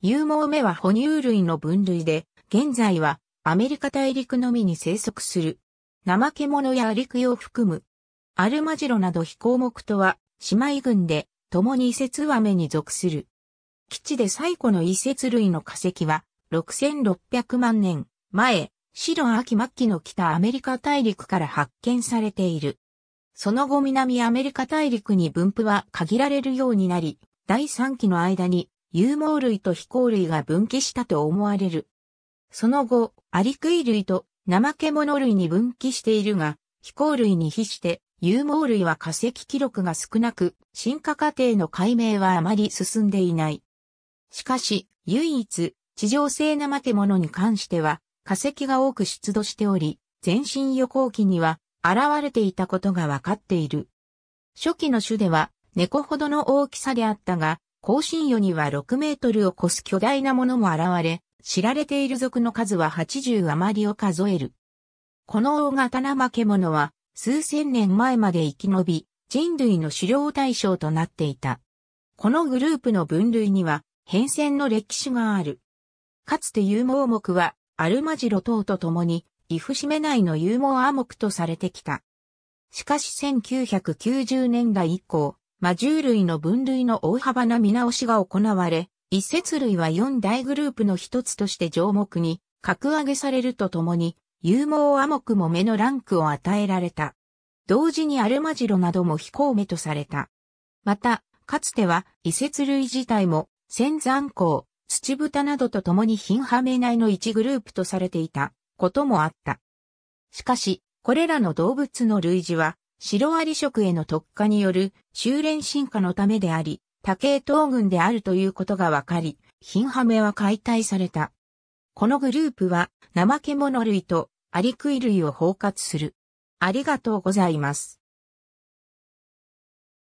有毛目は哺乳類の分類で、現在はアメリカ大陸のみに生息する。怠け者やアリクを含む。アルマジロなど非項目とは、姉妹群で、共に移設ワメに属する。基地で最古の移設類の化石は、6600万年前、白秋末期の北アメリカ大陸から発見されている。その後南アメリカ大陸に分布は限られるようになり、第3期の間に有毛類と飛行類が分岐したと思われる。その後、アリクイ類と怠けノ類に分岐しているが、飛行類に比して有毛類は化石記録が少なく、進化過程の解明はあまり進んでいない。しかし、唯一、地上性怠けノに関しては、化石が多く出土しており、全身予行期には現れていたことがわかっている。初期の種では、猫ほどの大きさであったが、香辛与には6メートルを超す巨大なものも現れ、知られている族の数は80余りを数える。この大型な化け物は、数千年前まで生き延び、人類の狩猟対象となっていた。このグループの分類には、変遷の歴史がある。かつて有毛目は、アルマジロ等と共に、イフシメ内の有毛ア目とされてきた。しかし1990年代以降、魔獣類の分類の大幅な見直しが行われ、一節類は四大グループの一つとして上目に格上げされるとともに、有毛亜目も目のランクを与えられた。同時にアルマジロなども非公目とされた。また、かつては、異節類自体も、仙山港、土豚などと共に貧は目内の一グループとされていたこともあった。しかし、これらの動物の類似は、シロアリ食への特化による修練進化のためであり、多系統群であるということがわかり、ヒンハメは解体された。このグループは、ナマケモノ類とアリクイ類を包括する。ありがとうございます。